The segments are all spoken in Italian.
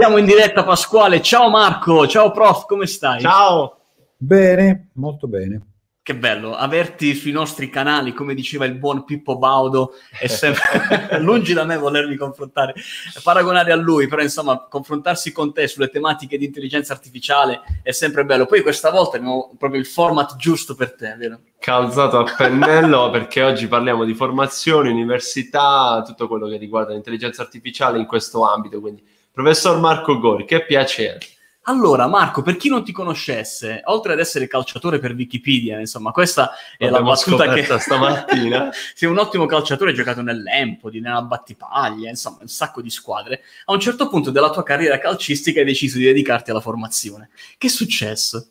Siamo in diretta Pasquale. Ciao Marco, ciao prof, come stai? Ciao. Bene, molto bene. Che bello averti sui nostri canali, come diceva il buon Pippo Baudo, è sempre lungi da me volermi confrontare, paragonare a lui, però insomma confrontarsi con te sulle tematiche di intelligenza artificiale è sempre bello. Poi questa volta abbiamo proprio il format giusto per te, vero? Calzato a pennello perché oggi parliamo di formazione, università, tutto quello che riguarda l'intelligenza artificiale in questo ambito, quindi Professor Marco Gori, che piacere. Allora, Marco, per chi non ti conoscesse, oltre ad essere calciatore per Wikipedia, insomma, questa è L'abbiamo la battuta che stamattina. sei un ottimo calciatore, hai giocato nell'Empoli, nella Battipaglia, insomma, un sacco di squadre. A un certo punto della tua carriera calcistica hai deciso di dedicarti alla formazione. Che è successo?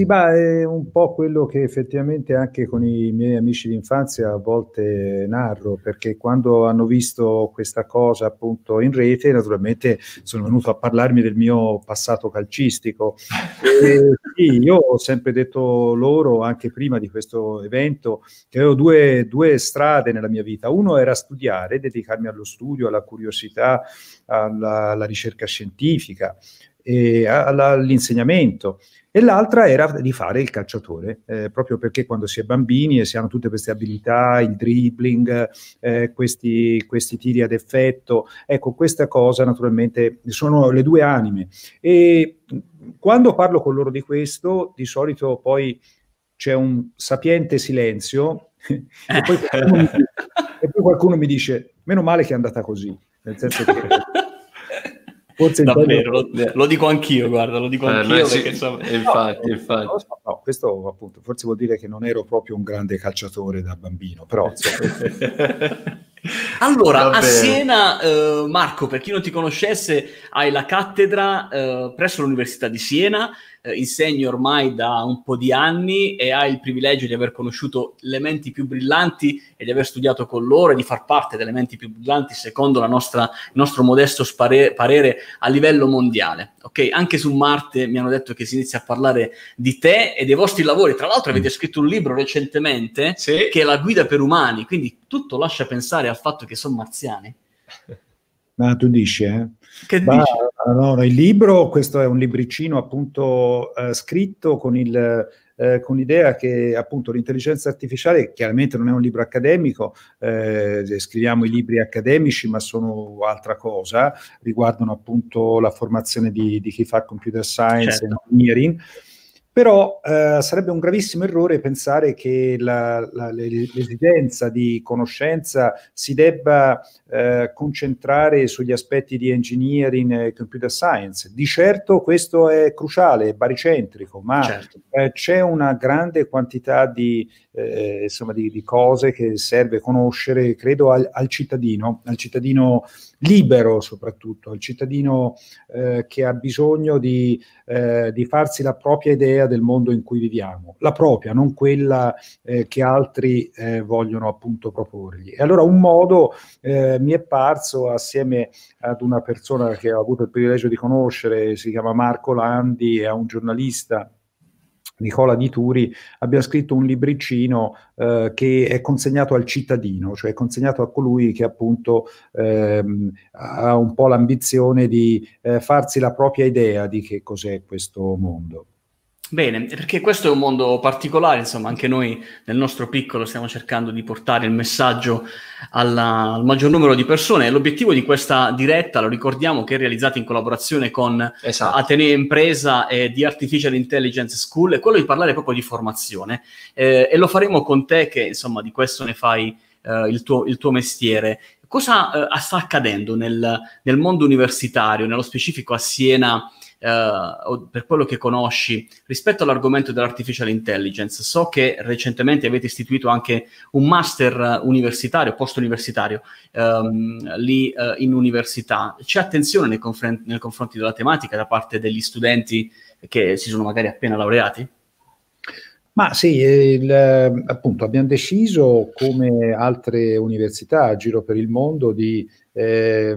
Sì, ma è un po' quello che effettivamente anche con i miei amici d'infanzia a volte narro, perché quando hanno visto questa cosa appunto in rete, naturalmente sono venuto a parlarmi del mio passato calcistico. E, sì, io ho sempre detto loro, anche prima di questo evento, che avevo due, due strade nella mia vita. Uno era studiare, dedicarmi allo studio, alla curiosità, alla, alla ricerca scientifica eh, all'insegnamento e l'altra era di fare il calciatore, eh, proprio perché quando si è bambini e si hanno tutte queste abilità, il dribbling, eh, questi, questi, tiri ad effetto, ecco questa cosa naturalmente sono le due anime e quando parlo con loro di questo di solito poi c'è un sapiente silenzio eh. e, poi mi, e poi qualcuno mi dice meno male che è andata così, nel senso che Forse Davvero, lo, lo, dico anch'io, guarda, lo dico eh, anch'io. Eh, sì, insomma... Eh, infatti, no, infatti. no, questo appunto, forse vuol dire che non ero proprio un grande calciatore da bambino, però... Insomma, Allora, Vabbè. a Siena, eh, Marco, per chi non ti conoscesse, hai la cattedra eh, presso l'Università di Siena, eh, insegni ormai da un po' di anni e hai il privilegio di aver conosciuto le menti più brillanti e di aver studiato con loro e di far parte delle menti più brillanti secondo nostra, il nostro modesto spare- parere a livello mondiale. Ok, Anche su Marte mi hanno detto che si inizia a parlare di te e dei vostri lavori. Tra l'altro avete mm. scritto un libro recentemente sì. che è La guida per umani, quindi tutto lascia pensare al fatto che sono marziani. Ma tu dici, eh? Che bah, dici? Allora, il libro, questo è un libricino appunto eh, scritto con il eh, con l'idea che appunto l'intelligenza artificiale chiaramente non è un libro accademico, eh, scriviamo i libri accademici ma sono altra cosa, riguardano appunto la formazione di, di chi fa computer science certo. engineering però eh, sarebbe un gravissimo errore pensare che la, la, l'esigenza di conoscenza si debba eh, concentrare sugli aspetti di engineering e computer science. Di certo questo è cruciale, è baricentrico, ma certo. eh, c'è una grande quantità di, eh, insomma, di, di, cose che serve conoscere, credo, al, al cittadino, al cittadino libero soprattutto, al cittadino eh, che ha bisogno di, eh, di farsi la propria idea idea del mondo in cui viviamo, la propria, non quella eh, che altri eh, vogliono appunto proporgli. E allora un modo eh, mi è parso assieme ad una persona che ho avuto il privilegio di conoscere, si chiama Marco Landi, e a un giornalista Nicola Di Turi, abbiamo scritto un libricino eh, che è consegnato al cittadino, cioè è consegnato a colui che appunto ehm, ha un po' l'ambizione di eh, farsi la propria idea di che cos'è questo mondo. Bene, perché questo è un mondo particolare, insomma, anche noi nel nostro piccolo stiamo cercando di portare il messaggio alla, al maggior numero di persone. L'obiettivo di questa diretta, lo ricordiamo, che è realizzata in collaborazione con esatto. Atenea Impresa e di Artificial Intelligence School, è quello di parlare proprio di formazione. Eh, e lo faremo con te, che insomma di questo ne fai eh, il, tuo, il, tuo, mestiere. Cosa eh, sta accadendo nel, nel mondo universitario, nello specifico a Siena? Eh, o per quello che conosci rispetto all'argomento dell'artificial intelligence. So che recentemente avete istituito anche un master universitario, post universitario, ehm, lì eh, in università. C'è attenzione nei, confren- nei confronti della tematica da parte degli studenti che si sono magari appena laureati? Ma sì, il, appunto abbiamo deciso, come altre università a giro per il mondo, di eh,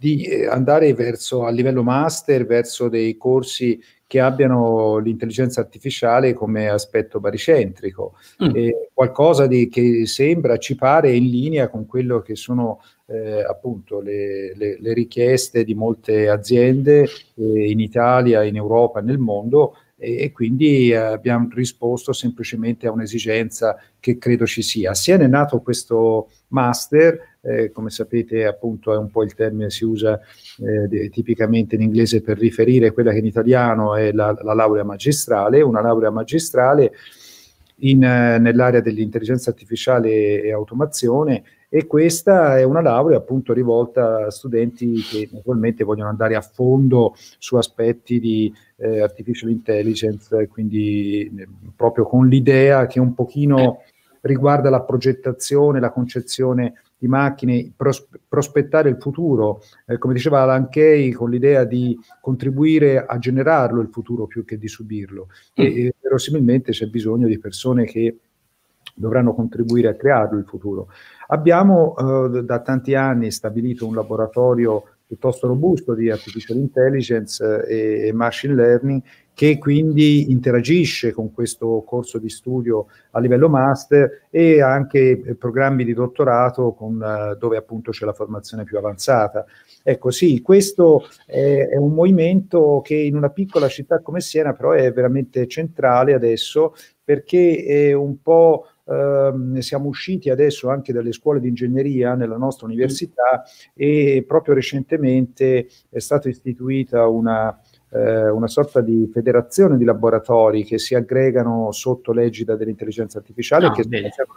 di eh, andare verso a livello master, verso dei corsi che abbiano l'intelligenza artificiale come aspetto baricentrico, mm. eh, qualcosa di, che sembra, ci pare, in linea con quello che sono eh, appunto le, le, le, richieste di molte aziende eh, in Italia, in Europa, nel mondo e, quindi eh, abbiamo risposto semplicemente a un'esigenza che credo ci sia. Sia è nato questo master, eh, come sapete appunto è un po' il termine si usa eh, tipicamente in inglese per riferire quella che in italiano è la, la laurea magistrale, una laurea magistrale in, eh, nell'area dell'intelligenza artificiale e automazione e questa è una laurea appunto rivolta a studenti che naturalmente vogliono andare a fondo su aspetti di eh, artificial intelligence, quindi eh, proprio con l'idea che un pochino riguarda la progettazione, la concezione di macchine, pros- prospettare il futuro, eh, come diceva Alan Kay, con l'idea di contribuire a generarlo il futuro più che di subirlo. E, mm. e verosimilmente c'è bisogno di persone che dovranno contribuire a crearlo il futuro. Abbiamo eh, da tanti anni stabilito un laboratorio piuttosto robusto di artificial intelligence eh, e, e machine learning che quindi interagisce con questo corso di studio a livello master e anche eh, programmi di dottorato con, eh, dove appunto c'è la formazione più avanzata. Ecco sì, questo è, è, un movimento che in una piccola città come Siena però è veramente centrale adesso perché è un po' eh, siamo usciti adesso anche dalle scuole di ingegneria nella nostra università e proprio recentemente è stata istituita una, eh, una sorta di federazione di laboratori che si aggregano sotto l'egida dell'intelligenza artificiale no, ah, che spaziano,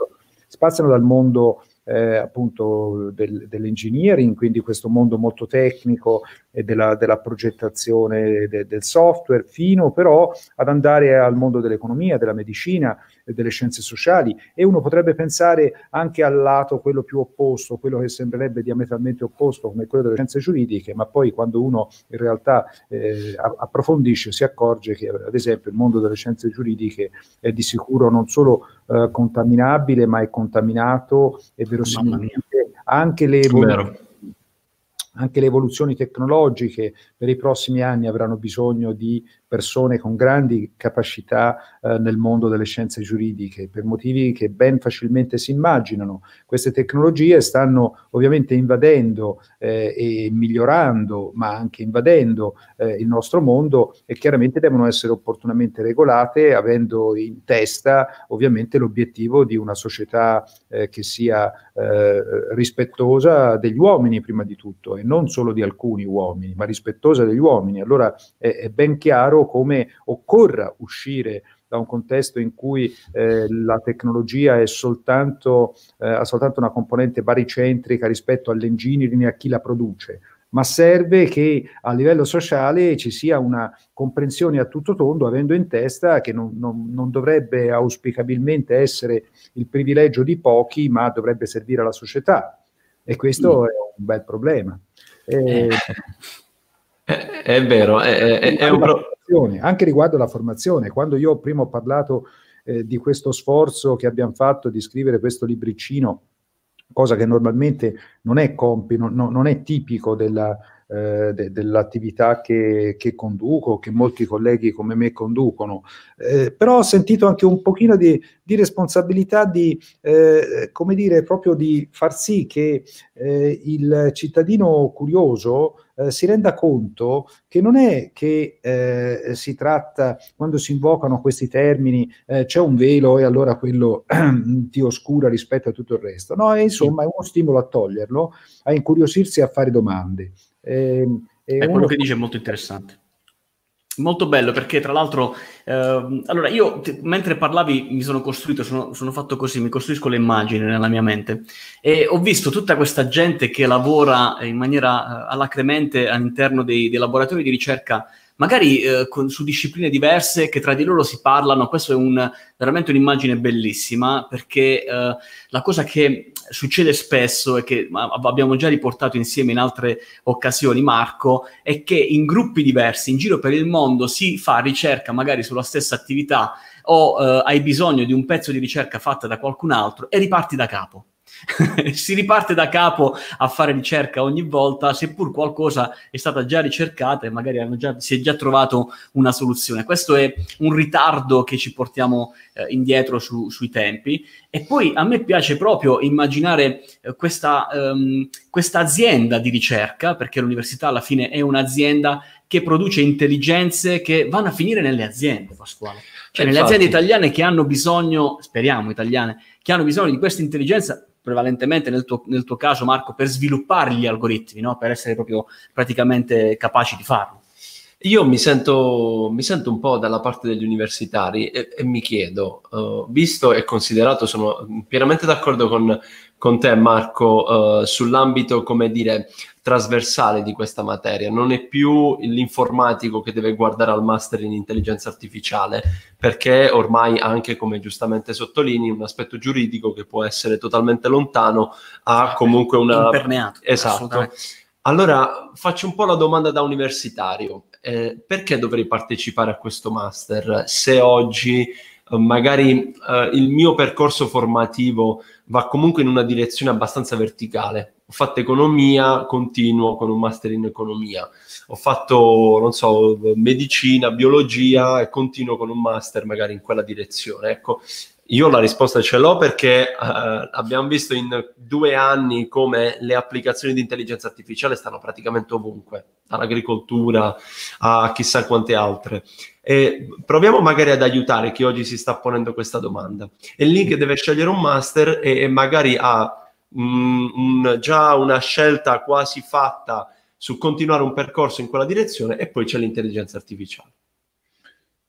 spaziano, dal mondo eh, appunto del, dell'engineering, quindi questo mondo molto tecnico, e della, della progettazione de, del software, fino però ad andare al mondo dell'economia, della medicina, e delle scienze sociali e uno potrebbe pensare anche al lato quello più opposto, quello che sembrerebbe diametralmente opposto come quello delle scienze giuridiche, ma poi quando uno in realtà eh, approfondisce si accorge che ad esempio il mondo delle scienze giuridiche è di sicuro non solo eh, contaminabile, ma è contaminato e verosimilmente anche le evoluzioni anche le evoluzioni tecnologiche per i prossimi anni avranno bisogno di persone con grandi capacità eh, nel mondo delle scienze giuridiche, per motivi che ben facilmente si immaginano. Queste tecnologie stanno ovviamente invadendo eh, e migliorando, ma anche invadendo eh, il nostro mondo e chiaramente devono essere opportunamente regolate, avendo in testa ovviamente l'obiettivo di una società eh, che sia eh, rispettosa degli uomini prima di tutto e non solo di alcuni uomini, ma rispettosa degli uomini. Allora è, è ben chiaro come occorra uscire da un contesto in cui eh, la tecnologia è soltanto, eh, ha soltanto una componente baricentrica rispetto all'engineering e a chi la produce, ma serve che a livello sociale ci sia una comprensione a tutto tondo, avendo in testa che non, non, non, dovrebbe auspicabilmente essere il privilegio di pochi, ma dovrebbe servire alla società. E questo mm. è un bel problema. E... Eh, eh, è, è, vero, è, è, è un problema formazione, anche riguardo alla formazione. Quando io prima ho parlato eh, di questo sforzo che abbiamo fatto di scrivere questo libricino, cosa che normalmente non è compito, no, non è tipico della, eh, de- dell'attività che, che, conduco, che molti colleghi come me conducono, eh, però ho sentito anche un pochino di, di responsabilità di, eh, come dire, proprio di far sì che eh, il cittadino curioso eh, si renda conto che non è che eh, si tratta, quando si invocano questi termini, eh, c'è un velo e allora quello ti oscura rispetto a tutto il resto. No, è, insomma è uno stimolo a toglierlo, a incuriosirsi e a fare domande. Ehm, eh, è uno... quello che dice è molto interessante. Molto bello perché tra l'altro, ehm, allora io t- mentre parlavi mi sono costruito, sono, sono, fatto così, mi costruisco le immagini nella mia mente e ho visto tutta questa gente che lavora in maniera eh, allacremente all'interno dei, dei laboratori di ricerca magari eh, con, su discipline diverse che tra di loro si parlano. Questa è un, veramente un'immagine bellissima perché eh, la cosa che succede spesso e che abbiamo già riportato insieme in altre occasioni, Marco, è che in gruppi diversi, in giro per il mondo, si fa ricerca magari sulla stessa attività o eh, hai bisogno di un pezzo di ricerca fatta da qualcun altro e riparti da capo. si riparte da capo a fare ricerca ogni volta, seppur qualcosa è stata già ricercata e magari già, si è già trovato una soluzione. Questo è un ritardo che ci portiamo eh, indietro su, sui tempi. E poi a me piace proprio immaginare eh, questa, ehm, questa azienda di ricerca, perché l'università alla fine è un'azienda che produce intelligenze che vanno a finire nelle aziende, Pasquale. Cioè, nelle aziende italiane che hanno bisogno, speriamo italiane, che hanno bisogno di questa intelligenza prevalentemente nel tuo, nel tuo caso Marco per sviluppare gli algoritmi, no? per essere proprio praticamente capaci di farlo. Io mi sento, mi sento, un po' dalla parte degli universitari e, e mi chiedo, uh, visto e considerato, sono pienamente d'accordo con, con te Marco uh, sull'ambito, come dire, trasversale di questa materia. Non è più l'informatico che deve guardare al master in intelligenza artificiale, perché ormai anche, come giustamente sottolinei, un aspetto giuridico che può essere totalmente lontano ha cioè, comunque una... Imperneato. Esatto allora faccio un po' la domanda da universitario. Eh, perché dovrei partecipare a questo master se oggi eh, magari eh, il mio percorso formativo va comunque in una direzione abbastanza verticale? Ho fatto economia, continuo con un master in economia. Ho fatto, non so, medicina, biologia e continuo con un master magari in quella direzione. Ecco, io la risposta ce l'ho perché uh, abbiamo visto in due anni come le applicazioni di intelligenza artificiale stanno praticamente ovunque, dall'agricoltura a chissà quante altre. E proviamo magari ad aiutare chi oggi si sta ponendo questa domanda. È lì che deve scegliere un master e, e magari ha mh, mm, un, già una scelta quasi fatta su continuare un percorso in quella direzione e poi c'è l'intelligenza artificiale.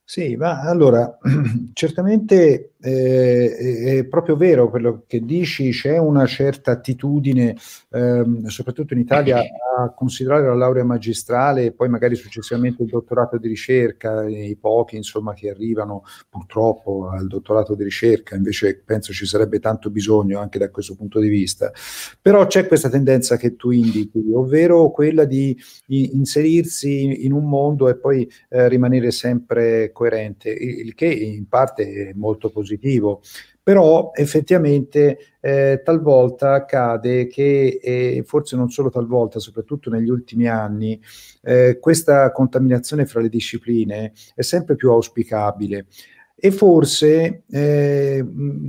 Sì, ma allora certamente eh, è proprio vero quello che dici, c'è una certa attitudine, ehm, soprattutto in Italia, a considerare la laurea magistrale e poi magari successivamente il dottorato di ricerca, i pochi insomma che arrivano purtroppo al dottorato di ricerca, invece penso ci sarebbe tanto bisogno anche da questo punto di vista. Però c'è questa tendenza che tu indichi, ovvero quella di inserirsi in un mondo e poi eh, rimanere sempre coerente, il che in parte è molto positivo positivo, però effettivamente eh, talvolta accade che, eh, forse non solo talvolta, soprattutto negli ultimi anni, eh, questa contaminazione fra le discipline è sempre più auspicabile. E forse, eh,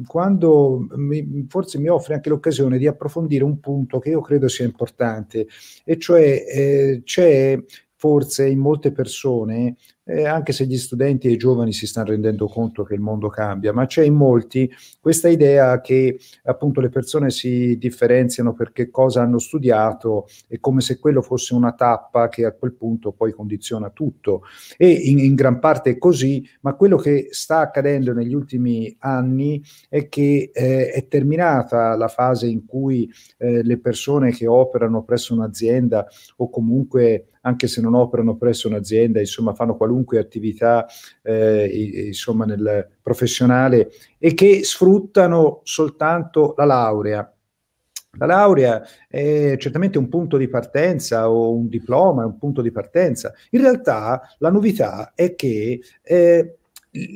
quando mi, forse mi offre anche l'occasione di approfondire un punto che io credo sia importante, e cioè eh, c'è forse in molte persone eh, anche se gli studenti e i giovani si stanno rendendo conto che il mondo cambia, ma c'è in molti questa idea che appunto le persone si differenziano perché cosa hanno studiato e come se quello fosse una tappa che a quel punto poi condiziona tutto e in, in gran parte è così, ma quello che sta accadendo negli ultimi anni è che eh, è terminata la fase in cui eh, le persone che operano presso un'azienda o comunque anche se non operano presso un'azienda, insomma fanno qualunque qualunque attività eh, insomma, nel professionale e che sfruttano soltanto la laurea. La laurea è certamente un punto di partenza o un diploma è un punto di partenza. In realtà la novità è che eh,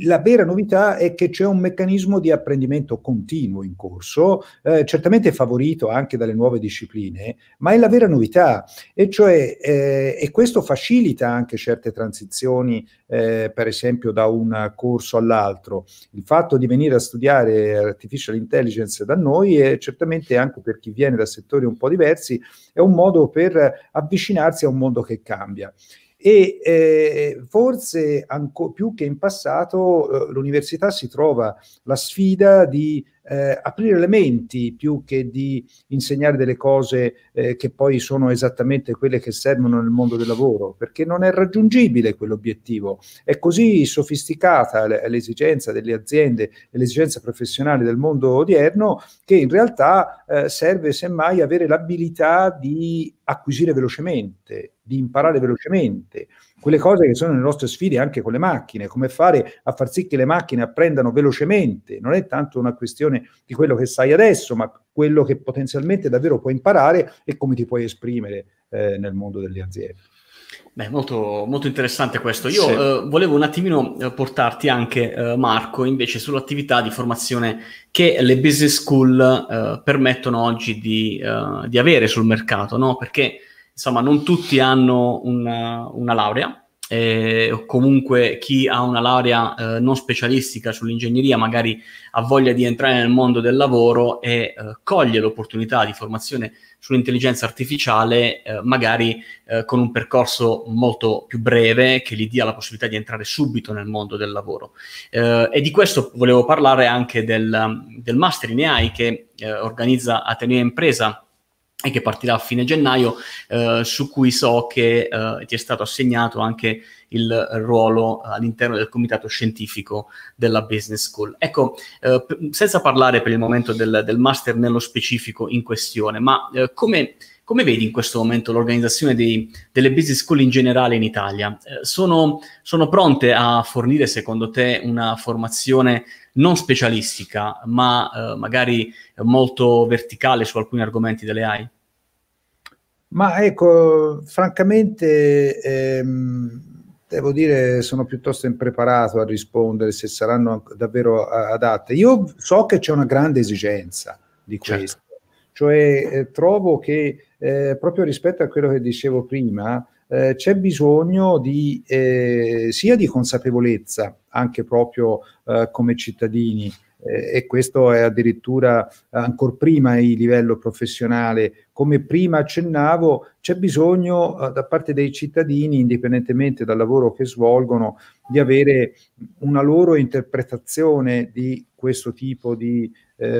la vera novità è che c'è un meccanismo di apprendimento continuo in corso, eh, certamente favorito anche dalle nuove discipline, ma è la vera novità, e, cioè, eh, e questo facilita anche certe transizioni, eh, per esempio da un corso all'altro. Il fatto di venire a studiare artificial intelligence da noi è certamente anche per chi viene da settori un po' diversi, è un modo per avvicinarsi a un mondo che cambia e eh, forse ancora più che in passato eh, l'università si trova la sfida di eh, aprire le menti più che di insegnare delle cose eh, che poi sono esattamente quelle che servono nel mondo del lavoro, perché non è raggiungibile quell'obiettivo. È così sofisticata l'esigenza delle aziende e l'esigenza professionale del mondo odierno che in realtà eh, serve semmai avere l'abilità di acquisire velocemente, di imparare velocemente, quelle cose che sono le nostre sfide anche con le macchine, come fare a far sì che le macchine apprendano velocemente, non è tanto una questione di quello che sai adesso, ma quello che potenzialmente davvero puoi imparare e come ti puoi esprimere eh, nel mondo delle aziende. Beh, molto, molto, interessante questo. Io sì. eh, volevo un attimino eh, portarti anche, eh, Marco, invece sull'attività di formazione che le business school eh, permettono oggi di, eh, di, avere sul mercato, no? Perché insomma, non tutti hanno una, una laurea, eh, comunque chi ha una laurea eh, non specialistica sull'ingegneria magari ha voglia di entrare nel mondo del lavoro e eh, coglie l'opportunità di formazione sull'intelligenza artificiale eh, magari eh, con un percorso molto più breve che gli dia la possibilità di entrare subito nel mondo del lavoro. Eh, e di questo volevo parlare anche del, del Master in AI che organizza Atenea Impresa e che partirà a fine gennaio, eh, su cui so che eh, ti è stato assegnato anche il ruolo eh, all'interno del comitato scientifico della Business School. Ecco, eh, senza parlare per il momento del, del, master nello specifico in questione, ma eh, come, come, vedi in questo momento l'organizzazione dei, delle Business School in generale in Italia? Eh, sono, sono pronte a fornire, secondo te, una formazione non specialistica, ma eh, magari molto verticale su alcuni argomenti delle AI? Ma ecco, francamente, ehm, devo dire, sono piuttosto impreparato a rispondere se saranno davvero eh, adatte. Io so che c'è una grande esigenza di certo. questo, certo. cioè eh, trovo che eh, proprio rispetto a quello che dicevo prima, eh, c'è bisogno di, eh, sia di consapevolezza, anche proprio eh, come cittadini, eh, e questo è addirittura ancora prima il livello professionale. Come prima accennavo, c'è bisogno eh, da parte dei cittadini, indipendentemente dal lavoro che svolgono, di avere una loro interpretazione di questo tipo di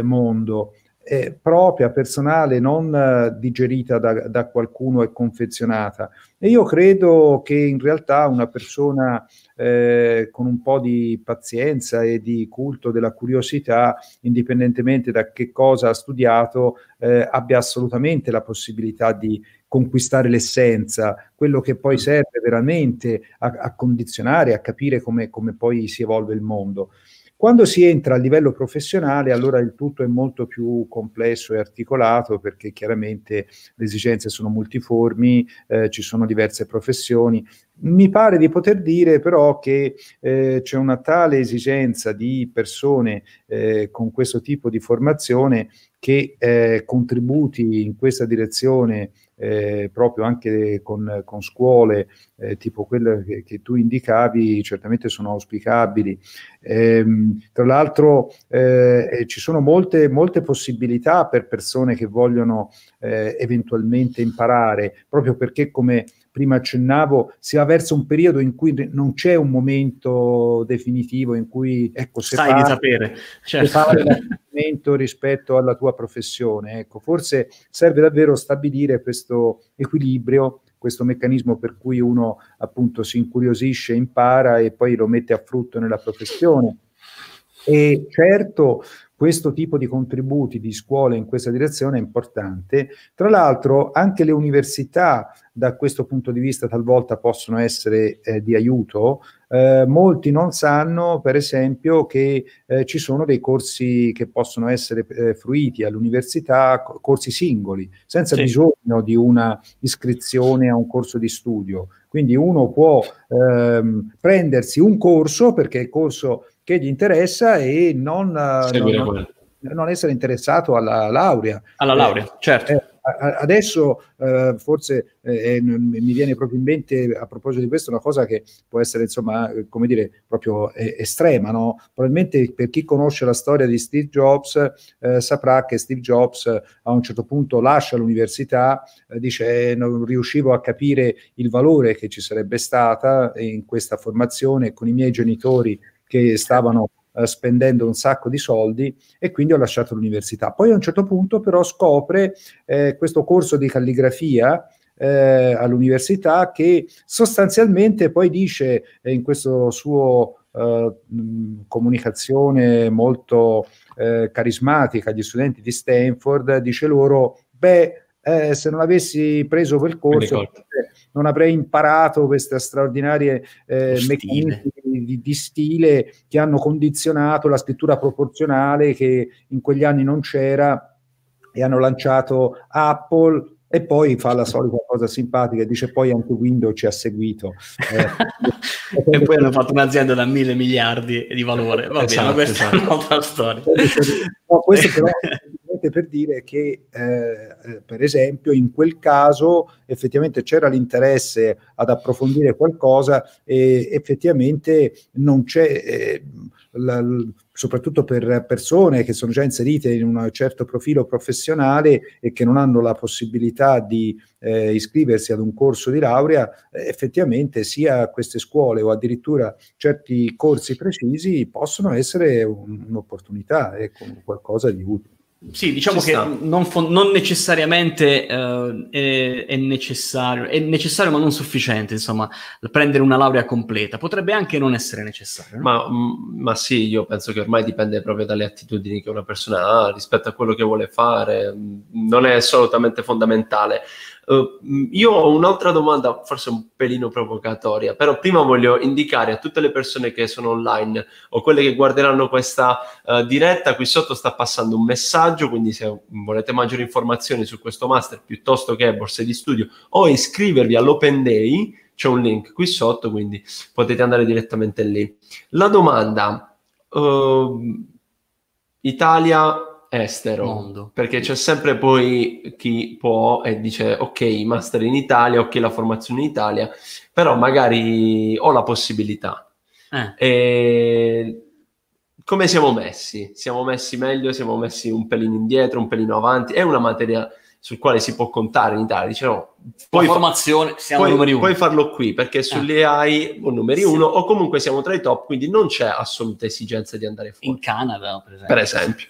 mondo eh, propria, personale, non eh, digerita da, da, qualcuno e confezionata. E io credo che in realtà una persona eh, con un po' di pazienza e di culto della curiosità, indipendentemente da che cosa ha studiato, eh, abbia assolutamente la possibilità di conquistare l'essenza, quello che poi serve veramente a, a condizionare, a capire come, come poi si evolve il mondo. Quando si entra a livello professionale, allora il tutto è molto più complesso e articolato perché chiaramente le esigenze sono multiformi, eh, ci sono diverse professioni, mi pare di poter dire però che eh, c'è una tale esigenza di persone eh, con questo tipo di formazione che eh, contributi in questa direzione eh, proprio anche con, con scuole eh, tipo quelle che, che, tu indicavi certamente sono auspicabili. Ehm, tra l'altro eh, ci sono molte, molte, possibilità per persone che vogliono eh, eventualmente imparare, proprio perché come prima accennavo, si va verso un periodo in cui non c'è un momento definitivo in cui ecco, se sai parli, di sapere certo. rispetto alla tua professione. Ecco, forse serve davvero stabilire questo equilibrio questo meccanismo per cui uno appunto si incuriosisce, impara e poi lo mette a frutto nella professione. E certo questo tipo di contributi di scuole in questa direzione è importante. Tra l'altro anche le università da questo punto di vista talvolta possono essere eh, di aiuto. Eh, molti non sanno, per esempio, che eh, ci sono dei corsi che possono essere eh, fruiti all'università, corsi singoli, senza sì. bisogno di una iscrizione a un corso di studio. Quindi uno può ehm, prendersi un corso perché il corso che gli interessa e non, non, non essere interessato alla laurea. Alla eh, laurea, eh, certo. Eh, adesso eh, forse eh, eh mi viene proprio in mente a proposito di questo una cosa che può essere insomma eh, come dire proprio eh, estrema no? probabilmente per chi conosce la storia di Steve Jobs saprà che Steve Jobs a un certo punto lascia l'università dice non riuscivo a capire il valore che ci sarebbe stata in questa formazione con i miei genitori che stavano eh, spendendo un sacco di soldi e quindi ho lasciato l'università. Poi a un certo punto però scopre eh, questo corso di calligrafia eh, all'università che sostanzialmente poi dice eh, in questo suo eh, mh, comunicazione molto eh, carismatica agli studenti di Stanford, dice loro, beh, se non avessi preso quel corso non avrei imparato queste straordinarie eh, meccaniche di, di, stile che hanno condizionato la scrittura proporzionale che in quegli anni non c'era e hanno lanciato Apple e poi fa la solita cosa simpatica e dice poi anche Windows ci ha seguito eh, e poi hanno fatto un'azienda da mille miliardi di valore va bene, esatto, ma questa esatto. è un'altra storia no, questo però semplicemente per dire che, eh, eh, per esempio, in quel caso effettivamente c'era l'interesse ad approfondire qualcosa e effettivamente non c'è, eh, la, soprattutto per persone che sono già inserite in un certo profilo professionale e che non hanno la possibilità di eh, iscriversi ad un corso di laurea, effettivamente sia queste scuole o addirittura certi corsi precisi possono essere un, un'opportunità, ecco, qualcosa di utile. Sì, diciamo Ci che non, fo- non, necessariamente uh, è, è, necessario, è necessario ma non sufficiente, insomma, prendere una laurea completa. Potrebbe anche non essere necessario. No? Ma, mm, ma, sì, io penso che ormai dipende proprio dalle attitudini che una persona ha rispetto a quello che vuole fare. Mm, non è assolutamente fondamentale. Uh, io ho un'altra domanda, forse un pelino provocatoria, però prima voglio indicare a tutte le persone che sono online o quelle che guarderanno questa uh, diretta, qui sotto sta passando un messaggio, quindi se volete maggiori informazioni su questo master piuttosto che borse di studio o iscrivervi all'Open Day, c'è un link qui sotto, quindi potete andare direttamente lì. La domanda, uh, Italia estero, Mondo. perché c'è sempre poi chi può e dice ok, master in Italia, ok, la formazione in Italia, però magari ho la possibilità. Eh. E come siamo messi? Siamo messi meglio, siamo messi un pelino indietro, un pelino avanti, è una materia sul quale si può contare in Italia. diciamo poi puoi, formazione, siamo puoi, numeri uno. puoi farlo qui perché sulle eh. AI o numeri sì. uno o comunque siamo tra i top, quindi non c'è assoluta esigenza di andare fuori. In Canada, per esempio. Per esempio.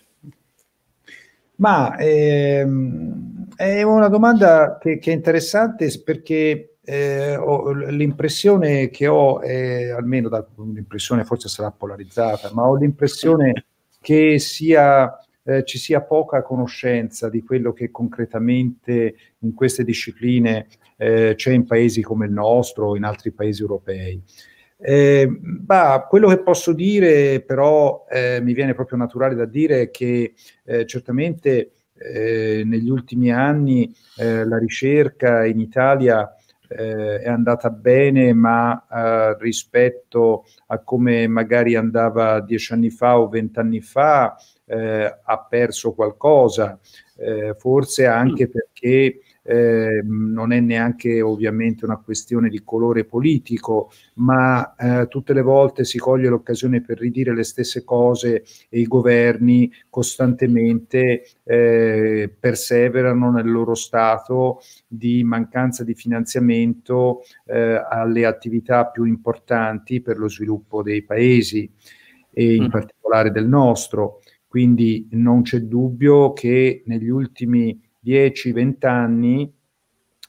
Ma ehm, è una domanda che, che è interessante perché eh, ho, l'impressione che ho, è, almeno da, l'impressione forse sarà polarizzata, ma ho l'impressione che sia eh, ci sia poca conoscenza di quello che concretamente in queste discipline eh, c'è in paesi come il nostro o in altri paesi europei. Eh, bah, quello che posso dire, però, eh, mi viene proprio naturale da dire, è che eh, certamente eh, negli ultimi anni eh, la ricerca in Italia eh, è andata bene, ma rispetto a come magari andava dieci anni fa o vent'anni fa, ha perso qualcosa, forse anche mm. perché eh, non è neanche ovviamente una questione di colore politico, ma eh, tutte le volte si coglie l'occasione per ridire le stesse cose e i governi costantemente eh, perseverano nel loro stato di mancanza di finanziamento eh, alle attività più importanti per lo sviluppo dei paesi e in mm. particolare del nostro. Quindi non c'è dubbio che negli ultimi 10-20 anni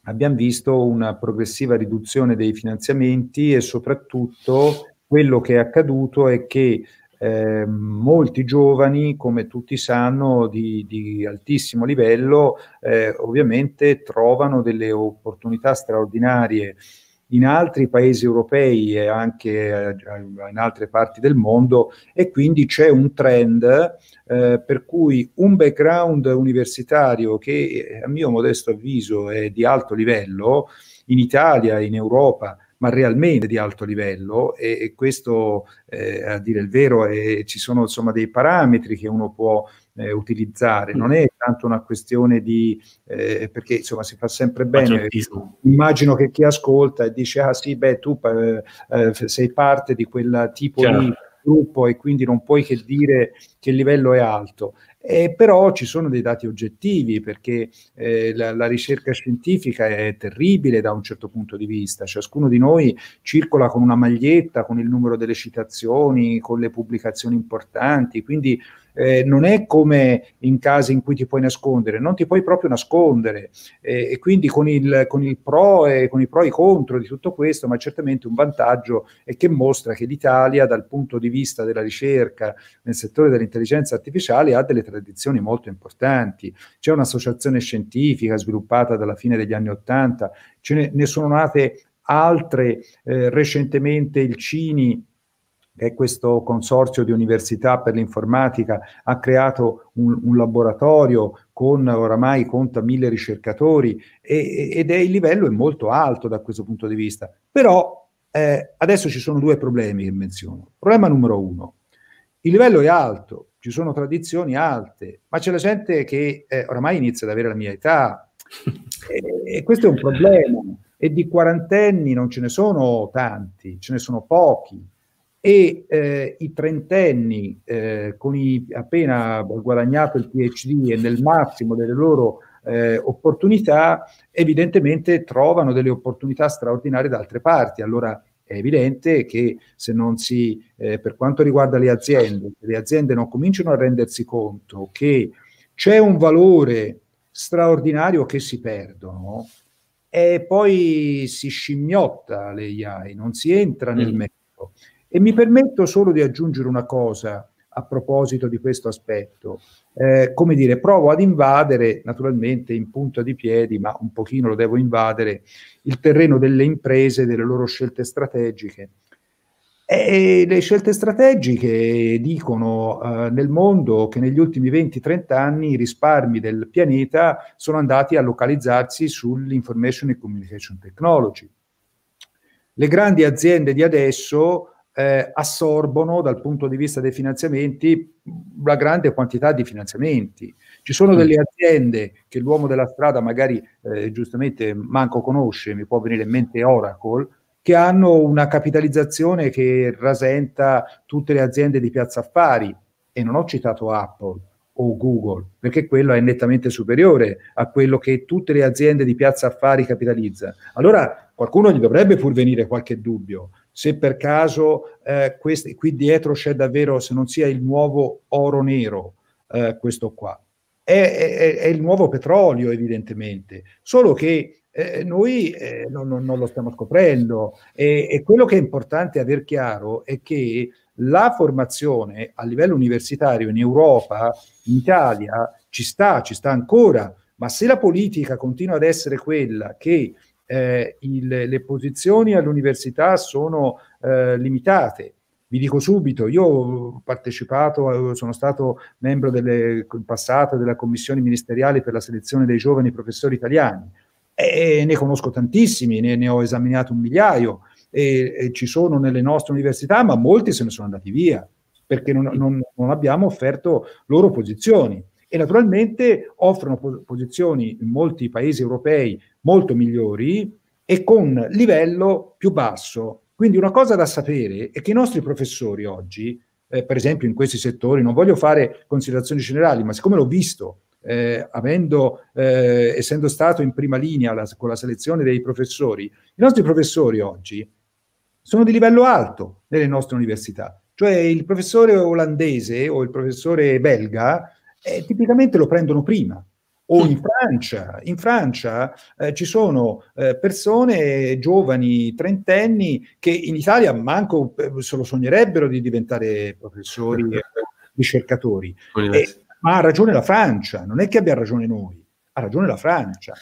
abbiamo visto una progressiva riduzione dei finanziamenti e soprattutto quello che è accaduto è che eh, molti giovani, come tutti sanno, di, di altissimo livello, eh, ovviamente trovano delle opportunità straordinarie in altri paesi europei e anche eh, in altre parti del mondo e quindi c'è un trend eh, per cui un background universitario che eh, a mio modesto avviso è di alto livello in Italia, in Europa, ma realmente di alto livello e, e questo eh, a dire il vero è, ci sono insomma dei parametri che uno può eh, utilizzare. Non mm. è tanto una questione di, eh, perché insomma si fa sempre bene, immagino che chi ascolta e dice, ah sì, beh, tu eh, eh, sei parte di quel tipo Chiaro. di gruppo e quindi non puoi che dire che il livello è alto. Eh, però ci sono dei dati oggettivi perché eh, la, la, ricerca scientifica è terribile da un certo punto di vista. Ciascuno di noi circola con una maglietta, con il numero delle citazioni, con le pubblicazioni importanti, quindi eh, non è come in casi in cui ti puoi nascondere, non ti puoi proprio nascondere eh, e quindi con il, con il pro e con i pro e i contro di tutto questo, ma certamente un vantaggio è che mostra che l'Italia dal punto di vista della ricerca nel settore dell'intelligenza artificiale ha delle tradizioni molto importanti. C'è un'associazione scientifica sviluppata dalla fine degli anni Ottanta, ne, ne sono nate altre, eh, recentemente il CINI e questo consorzio di università per l'informatica ha creato un, un laboratorio con oramai conta mille ricercatori e, ed è il livello è molto alto da questo punto di vista. Però eh, adesso ci sono due problemi che menziono. Problema numero uno, il livello è alto, ci sono tradizioni alte, ma c'è la gente che eh, oramai inizia ad avere la mia età e, e questo è un problema. E di quarantenni non ce ne sono tanti, ce ne sono pochi e eh, i trentenni eh, con i, appena guadagnato il PhD e nel massimo delle loro eh, opportunità, evidentemente trovano delle opportunità straordinarie da altre parti. Allora è evidente che se non si, eh, per quanto riguarda le aziende, le aziende non cominciano a rendersi conto che c'è un valore straordinario che si perdono, e eh, poi si scimmiotta le AI, non si entra nel mm. merito. E mi permetto solo di aggiungere una cosa a proposito di questo aspetto. Eh, come dire, provo ad invadere, naturalmente in punta di piedi, ma un pochino lo devo invadere, il terreno delle imprese, delle loro scelte strategiche. E le scelte strategiche dicono eh, nel mondo che negli ultimi 20-30 anni i risparmi del pianeta sono andati a localizzarsi sull'information and communication technology. Le grandi aziende di adesso eh, assorbono dal punto di vista dei finanziamenti una grande quantità di finanziamenti. Ci sono mm. delle aziende che l'uomo della strada magari eh, giustamente manco conosce, mi può venire in mente Oracle, che hanno una capitalizzazione che rasenta tutte le aziende di piazza affari e non ho citato Apple o Google, perché quello è nettamente superiore a quello che tutte le aziende di piazza affari capitalizza. Allora qualcuno gli dovrebbe pur venire qualche dubbio se per caso eh, questi, qui dietro c'è davvero, se non sia il nuovo oro nero, eh, questo qua. È, è, è, il nuovo petrolio, evidentemente, solo che eh, noi eh, non, non, lo stiamo scoprendo e, e quello che è importante aver chiaro è che la formazione a livello universitario in Europa, in Italia, ci sta, ci sta ancora, ma se la politica continua ad essere quella che eh, il, le posizioni all'università sono eh, limitate. Vi dico subito, io ho partecipato, eh, sono stato membro delle, in passato della commissione ministeriale per la selezione dei giovani professori italiani e ne conosco tantissimi, ne, ne ho esaminato un migliaio e, e, ci sono nelle nostre università, ma molti se ne sono andati via perché non, non, non abbiamo offerto loro posizioni e naturalmente offrono posizioni in molti paesi europei molto migliori e con livello più basso. Quindi una cosa da sapere è che i nostri professori oggi, eh, per esempio in questi settori, non voglio fare considerazioni generali, ma siccome l'ho visto, eh, avendo, eh, essendo stato in prima linea la, con la selezione dei professori, i nostri professori oggi sono di livello alto nelle nostre università. Cioè il professore olandese o il professore belga eh, tipicamente lo prendono prima. O in mm. Francia, in Francia eh, ci sono eh, persone giovani, trentenni, che in Italia manco eh, se lo sognerebbero di diventare professori, certo. ricercatori. Eh, ma ha ragione la Francia, non è che abbia ragione noi, ha ragione la Francia.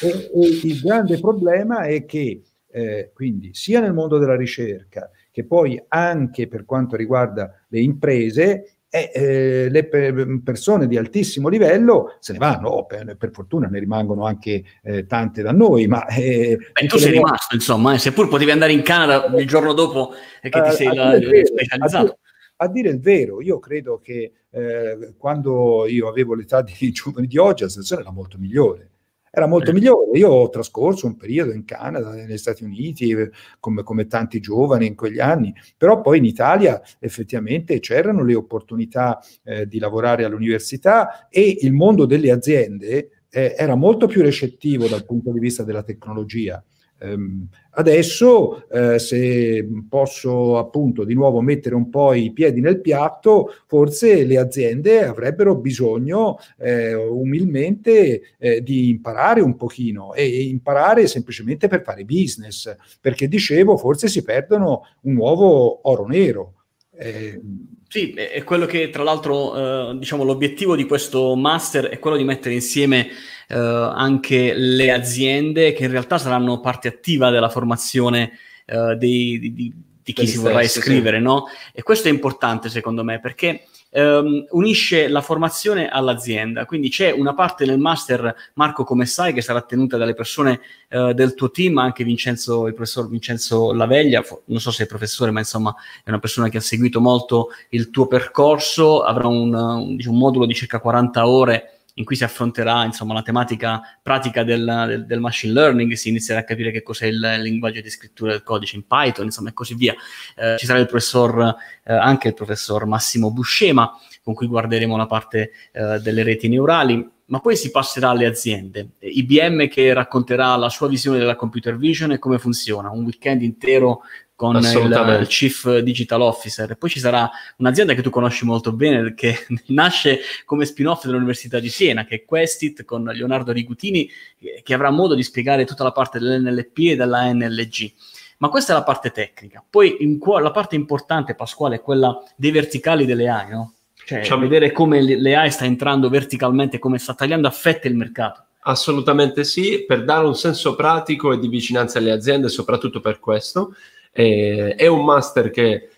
E, e il grande problema è che eh, quindi sia nel mondo della ricerca che poi anche per quanto riguarda le imprese e eh, le pe- persone di altissimo livello se ne vanno, oh, per, per, fortuna ne rimangono anche eh, tante da noi. Ma eh, Beh, tu sei rimasto, volte... insomma, eh, seppur potevi andare in Canada il giorno dopo che ti eh, sei la, dire specializzato. a, dire, il vero, io credo che eh, quando io avevo l'età di giovani di oggi la situazione era molto migliore era molto eh. migliore. Io ho trascorso un periodo in Canada, negli Stati Uniti, eh, come, come, tanti giovani in quegli anni, però poi in Italia effettivamente c'erano le opportunità eh, di lavorare all'università e il mondo delle aziende eh, era molto più recettivo dal punto di vista della tecnologia. Ehm, adesso, eh, se posso appunto di nuovo mettere un po' i piedi nel piatto, forse le aziende avrebbero bisogno eh, umilmente eh, di imparare un pochino e, e, imparare semplicemente per fare business, perché dicevo, forse si perdono un nuovo oro nero. Ehm, sì, è quello che tra l'altro, eh, diciamo, l'obiettivo di questo master è quello di mettere insieme eh, anche le aziende che in realtà saranno parte attiva della formazione eh, dei, di, di, chi per si stesso, vorrà iscrivere, sì. no? E questo è importante secondo me perché Um, unisce la formazione all'azienda. Quindi c'è una parte nel master, Marco, come sai, che sarà tenuta dalle persone uh, del tuo team, anche Vincenzo, il professor Vincenzo Laveglia, non so se è professore, ma insomma è una persona che ha seguito molto il tuo percorso, avrà un, un, diciamo, un modulo di circa 40 ore in cui si affronterà insomma, la tematica pratica del, del, del, machine learning, si inizierà a capire che cos'è il, il linguaggio di scrittura del codice in Python, insomma, e così via. Eh, ci sarà il professor, eh, anche il professor Massimo Buscema, con cui guarderemo la parte eh, delle reti neurali. Ma poi si passerà alle aziende. IBM che racconterà la sua visione della computer vision e come funziona. Un weekend intero con il Chief Digital Officer. Poi ci sarà un'azienda che tu conosci molto bene, che nasce come spin-off dell'Università di Siena, che è Questit, con Leonardo Rigutini, eh, che avrà modo di spiegare tutta la parte dell'NLP e della NLG. Ma questa è la parte tecnica. Poi cu- la parte importante, Pasquale, è quella dei verticali delle AI, no? Cioè, cioè vedere come le AI sta entrando verticalmente, come sta tagliando a fette il mercato. Assolutamente sì, per dare un senso pratico e di vicinanza alle aziende, soprattutto per questo. Eh, è un master che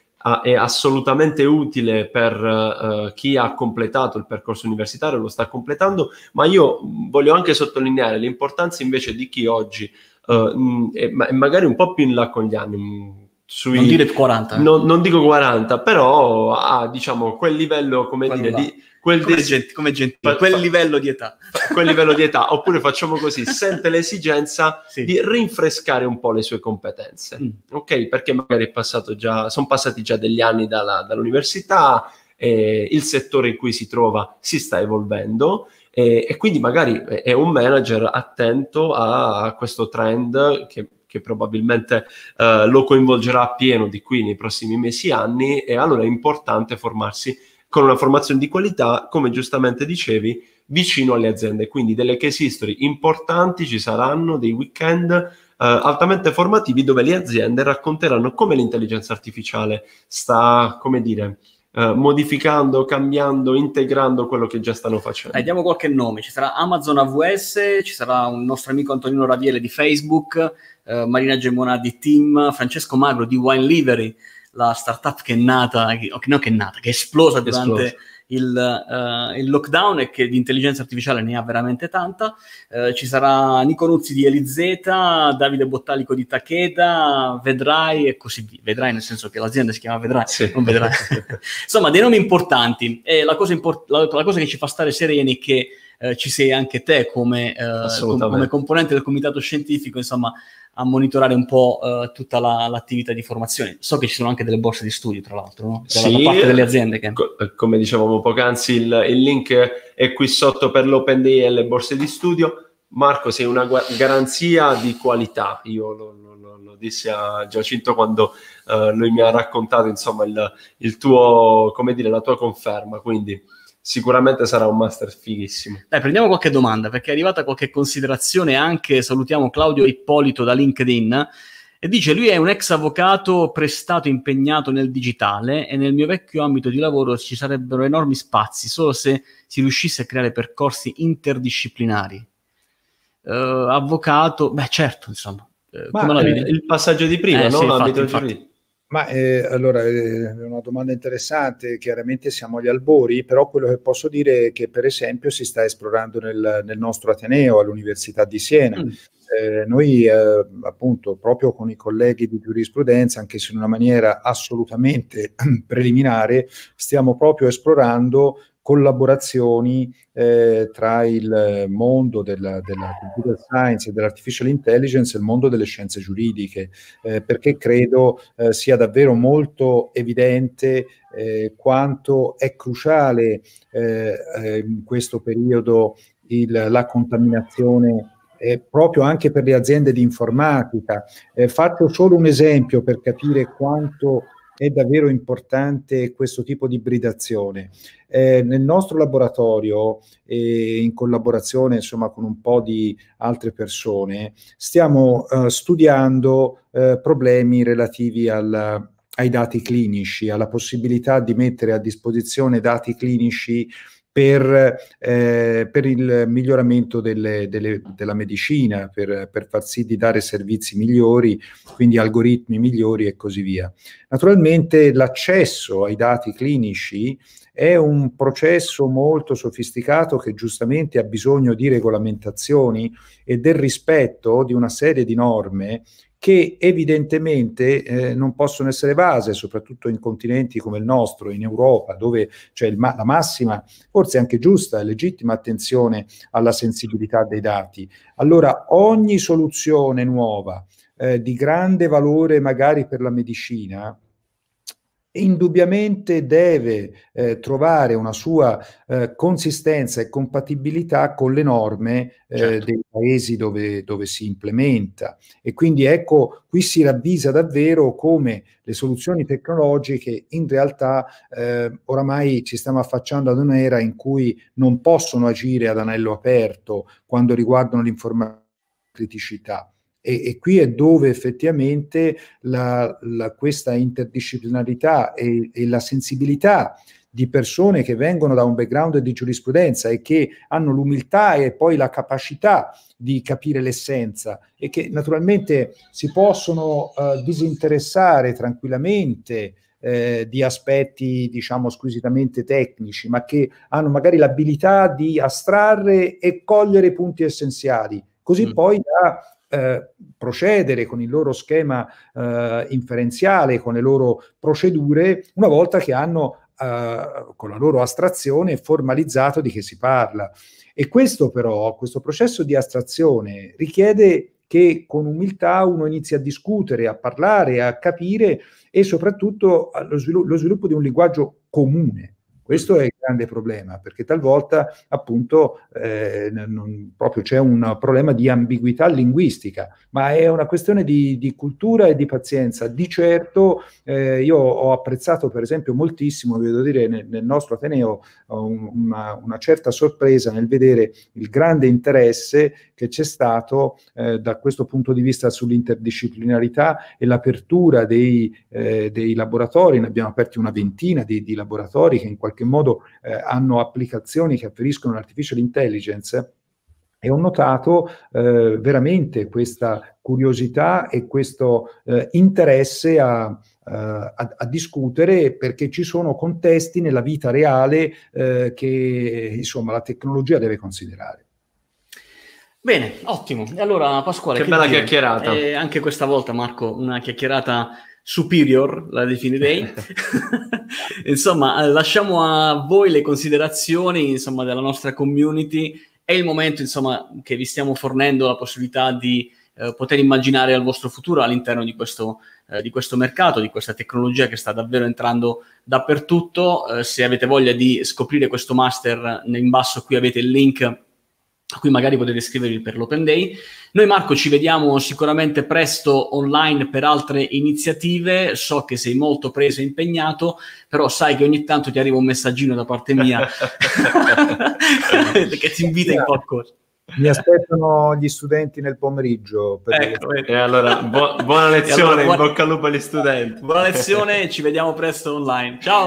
è assolutamente utile per uh, chi ha completato il percorso universitario, lo sta completando, ma io voglio anche sottolineare l'importanza invece di chi oggi, uh, eh, e ma- magari un po' più in là con gli anni, sui, non dire 40. Eh. Non, non dico 40, però ha diciamo quel livello, come Quello dire, là. di quel, come, gente, come gentile, quel livello di età. quel livello di età. Oppure facciamo così, sente l'esigenza sì. di rinfrescare un po' le sue competenze. Mm. Ok? Perché magari già, sono passati già degli anni dalla, dall'università, eh, il settore in cui si trova si sta evolvendo eh, e quindi magari è un manager attento a questo trend che, che probabilmente eh, lo coinvolgerà pieno di qui nei prossimi mesi e anni e allora è importante formarsi con una formazione di qualità, come giustamente dicevi, vicino alle aziende. Quindi delle case history importanti ci saranno, dei weekend eh, altamente formativi dove le aziende racconteranno come l'intelligenza artificiale sta, come dire, eh, modificando, cambiando, integrando quello che già stanno facendo. Eh, diamo qualche nome, ci sarà Amazon AWS, ci sarà un nostro amico Antonino Raviele di Facebook, eh, Marina Gemona di Team, Francesco Magro di Wine Livery, la startup che è nata, che, no, che è nata, che è esplosa durante esplosa. Il, uh, il, lockdown e che di intelligenza artificiale ne ha veramente tanta. Uh, ci sarà Nico Nuzzi di Elizeta, Davide Bottalico di Takeda, Vedrai e così via. Vedrai nel senso che l'azienda si chiama Vedrai, sì. non Vedrai. Insomma, dei nomi importanti. E la cosa, import- la, la cosa che ci fa stare sereni è che eh, ci sei anche te come, eh, com- come, componente del comitato scientifico, insomma, a monitorare un po' eh, tutta la, l'attività di formazione. So che ci sono anche delle borse di studio, tra l'altro, no? da, sì, parte delle aziende. Che... Co- come dicevamo poc'anzi, il, il link è qui sotto per l'Open Day e le borse di studio. Marco, sei una garanzia di qualità. Io lo, lo, lo dissi a Giacinto quando eh, lui mi ha raccontato insomma, il, il tuo, dire, la tua conferma. Quindi sicuramente sarà un master fighissimo. Dai, prendiamo qualche domanda perché è arrivata qualche considerazione anche, salutiamo Claudio Ippolito da LinkedIn e dice lui è un ex avvocato prestato impegnato nel digitale e nel mio vecchio ambito di lavoro ci sarebbero enormi spazi solo se si riuscisse a creare percorsi interdisciplinari. Uh, avvocato, beh certo, insomma. Uh, Ma, eh, il passaggio di prima, eh, no? Sì, infatti, infatti. Ma eh, allora eh, è una domanda interessante, chiaramente siamo agli albori, però quello che posso dire è che per esempio si sta esplorando nel, nel nostro Ateneo all'Università di Siena. Mm. Eh, noi eh, appunto proprio con i colleghi di giurisprudenza, anche se in una maniera assolutamente preliminare, stiamo proprio esplorando collaborazioni eh, tra il mondo della, della, computer science e dell'artificial intelligence e il mondo delle scienze giuridiche, eh, perché credo eh, sia davvero molto evidente eh, quanto è cruciale eh, eh, in questo periodo il, la contaminazione eh, proprio anche per le aziende di informatica. Eh, faccio solo un esempio per capire quanto è davvero importante questo tipo di ibridazione. Eh, nel nostro laboratorio, eh, in collaborazione insomma, con un po' di altre persone, stiamo eh, studiando eh, problemi relativi al, ai dati clinici, alla possibilità di mettere a disposizione dati clinici per, eh, per il miglioramento delle, delle, della medicina, per, per, far sì di dare servizi migliori, quindi algoritmi migliori e così via. Naturalmente l'accesso ai dati clinici è un processo molto sofisticato che giustamente ha bisogno di regolamentazioni e del rispetto di una serie di norme che evidentemente eh, non possono essere base, soprattutto in continenti come il nostro, in Europa, dove c'è ma- la massima, forse anche giusta e legittima attenzione alla sensibilità dei dati. Allora ogni soluzione nuova eh, di grande valore magari per la medicina, indubbiamente deve eh, trovare una sua eh, consistenza e compatibilità con le norme eh, certo. dei paesi dove, dove, si implementa. E quindi ecco, qui si ravvisa davvero come le soluzioni tecnologiche in realtà eh, oramai ci stiamo affacciando ad un'era in cui non possono agire ad anello aperto quando riguardano l'informazione criticità e, e qui è dove effettivamente la, la, questa interdisciplinarità e, e la sensibilità di persone che vengono da un background di giurisprudenza e che hanno l'umiltà e poi la capacità di capire l'essenza e che naturalmente si possono eh, disinteressare tranquillamente eh, di aspetti diciamo squisitamente tecnici, ma che hanno magari l'abilità di astrarre e cogliere punti essenziali, così mm. poi da eh, procedere con il loro schema eh, inferenziale, con le loro procedure, una volta che hanno eh, con la loro astrazione formalizzato di che si parla. E questo però, questo processo di astrazione richiede che con umiltà uno inizi a discutere, a parlare, a capire e soprattutto lo, svilu- lo sviluppo di un linguaggio comune. Questo è grande problema, perché talvolta appunto eh, non, proprio c'è un problema di ambiguità linguistica, ma è una questione di, di cultura e di pazienza. Di certo eh, io ho apprezzato per esempio moltissimo, devo dire, nel, nel nostro Ateneo una, una, certa sorpresa nel vedere il grande interesse che c'è stato eh, da questo punto di vista sull'interdisciplinarità e l'apertura dei, eh, dei laboratori, ne abbiamo aperti una ventina di, di laboratori che in qualche modo eh, hanno applicazioni che afferiscono all'artificial intelligence, e ho notato eh, veramente questa curiosità e questo eh, interesse a, eh, a, a, discutere perché ci sono contesti nella vita reale eh, che insomma, la tecnologia deve considerare. Bene, ottimo. Allora Pasquale. Che, che bella dire? chiacchierata. Eh, anche questa volta Marco, una chiacchierata superior, la definirei. insomma, eh, lasciamo a voi le considerazioni insomma, della nostra community. È il momento insomma, che vi stiamo fornendo la possibilità di eh, poter immaginare il vostro futuro all'interno di questo, eh, di questo, mercato, di questa tecnologia che sta davvero entrando dappertutto. Eh, se avete voglia di scoprire questo master, in basso qui avete il link qui magari potete scrivervi per l'Open Day. Noi Marco ci vediamo sicuramente presto online per altre iniziative, so che sei molto preso e impegnato, però sai che ogni tanto ti arriva un messaggino da parte mia che ti invita in qualcosa. Mi aspettano gli studenti nel pomeriggio. Ecco, e allora, bu- buona lezione, allora, buona... in bocca al lupo agli studenti. Buona lezione, ci vediamo presto online. Ciao!